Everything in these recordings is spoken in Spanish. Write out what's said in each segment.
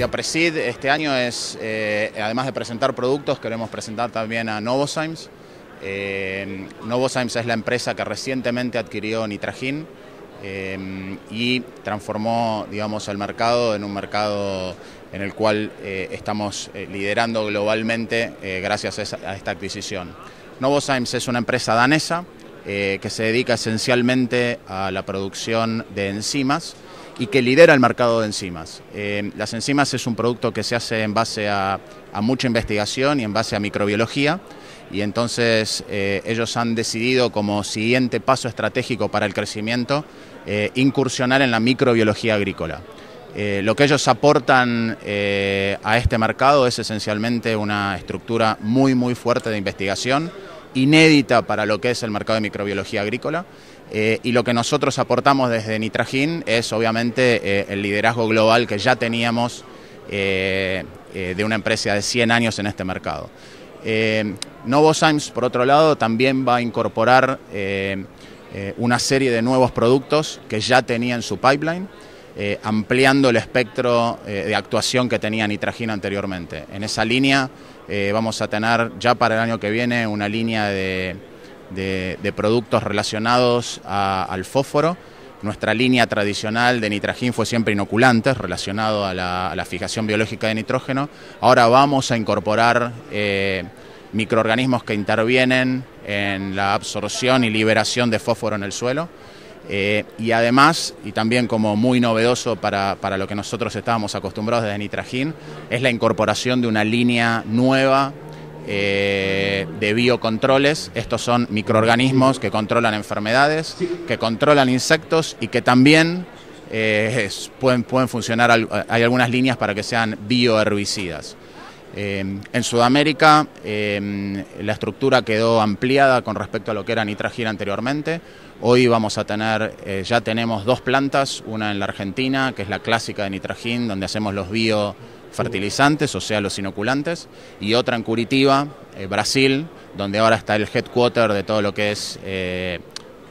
de este año es, eh, además de presentar productos, queremos presentar también a Novozymes. Eh, Novozymes es la empresa que recientemente adquirió nitragín eh, y transformó digamos, el mercado en un mercado en el cual eh, estamos liderando globalmente gracias a, a, esta adquisición. Novozymes es una empresa danesa que se dedica esencialmente a la producción de enzimas y que lidera el mercado de enzimas. Eh, las enzimas es un producto que se hace en base a, mucha investigación y en base a microbiología y entonces eh, ellos han decidido como siguiente paso estratégico para el crecimiento eh, incursionar en la microbiología agrícola. lo que ellos aportan a este mercado es esencialmente una estructura muy muy fuerte de investigación inédita para lo que es el mercado de microbiología agrícola. Eh, y lo que nosotros aportamos desde Nitragin es obviamente eh, el liderazgo global que ya teníamos eh, de una empresa de 100 años en este mercado. Novozymes, por otro lado, también va a incorporar una serie de nuevos productos que ya tenía en su pipeline. Eh, ampliando el espectro eh, de actuación que tenía Nitragina anteriormente. En esa línea eh, vamos a tener ya para el año que viene una línea de, productos relacionados al fósforo. Nuestra línea tradicional de nitragín fue siempre inoculantes, relacionado a la, a la fijación biológica de nitrógeno. Ahora vamos a incorporar microorganismos que intervienen en la absorción y liberación de fósforo en el suelo. Eh, y además, y también como muy novedoso para, lo que nosotros estábamos acostumbrados desde Nitrajín, es la incorporación de una línea nueva eh, de biocontroles. Estos son microorganismos que controlan enfermedades, que controlan insectos y que también eh, pueden, pueden funcionar, hay algunas líneas para que sean bioherbicidas. Em, en Sudamérica em, la estructura quedó ampliada con respecto a lo que era nitragín anteriormente. Hoy vamos a tener, eh, ya tenemos dos plantas, una en la Argentina, que es la clásica de Nitragin, donde hacemos los biofertilizantes, o sea, los inoculantes, y otra en Curitiba, eh, Brasil, donde ahora está el headquarter de todo lo que es eh,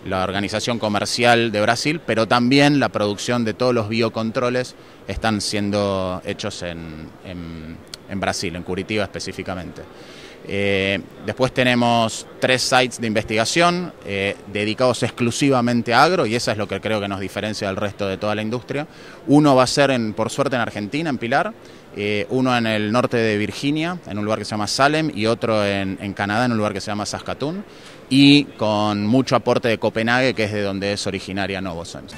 la organización comercial de Brasil, pero también la producción de todos los biocontroles están siendo hechos en, en en Brasil, en Curitiba específicamente. Eh, después tenemos tres sites de investigación eh, dedicados exclusivamente a agro y eso es lo que creo que nos diferencia del resto de toda la industria. Uno va a ser, en, por suerte, en Argentina, en Pilar, eh, uno en el norte de Virginia, en un lugar que se llama Salem, y otro en, en, Canadá, en un lugar que se llama Saskatoon, y con mucho aporte de Copenhague, que es de donde es originaria Novosense.